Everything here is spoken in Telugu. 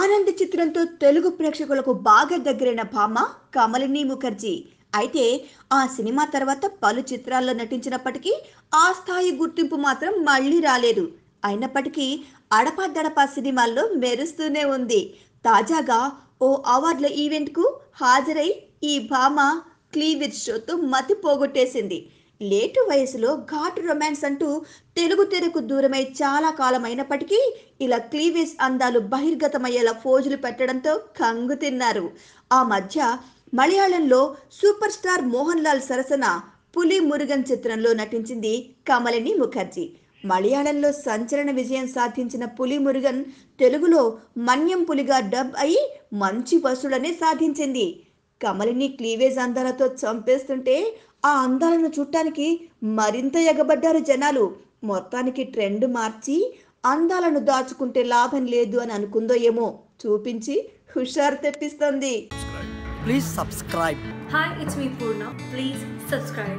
ఆనంద్ చిత్రంతో తెలుగు ప్రేక్షకులకు బాగా దగ్గరైన భామ కమలిని ముఖర్జీ అయితే ఆ సినిమా తర్వాత పలు చిత్రాల్లో నటించినప్పటికీ ఆ స్థాయి గుర్తింపు మాత్రం మళ్ళీ రాలేదు అయినప్పటికీ దడపా సినిమాల్లో మెరుస్తూనే ఉంది తాజాగా ఓ అవార్డుల ఈవెంట్కు హాజరై ఈ భామ క్లీవిత్ షోతో మతి పోగొట్టేసింది లేటు వయసులో ఘాటు రొమాన్స్ అంటూ తెలుగు తెరకు దూరమై చాలా కాలం అయినప్పటికీ ఇలా క్లీవేజ్ అందాలు బహిర్గతమయ్యేలా ఫోజులు పెట్టడంతో కంగు తిన్నారు ఆ మధ్య మలయాళంలో సూపర్ స్టార్ మోహన్ లాల్ సరసన పులి మురుగన్ చిత్రంలో నటించింది కమలిని ముఖర్జీ మలయాళంలో సంచలన విజయం సాధించిన పులి మురుగన్ తెలుగులో మన్యం పులిగా డబ్ అయి మంచి వసూలనే సాధించింది కమలిని క్లీవేజ్ అందాలతో చంపేస్తుంటే ఆ అందాలను చూడటానికి మరింత ఎగబడ్డారు జనాలు మొత్తానికి ట్రెండ్ మార్చి అందాలను దాచుకుంటే లాభం లేదు అని అనుకుందో ఏమో చూపించి హుషారు తెప్పిస్తుంది please subscribe hi it's me Purna please subscribe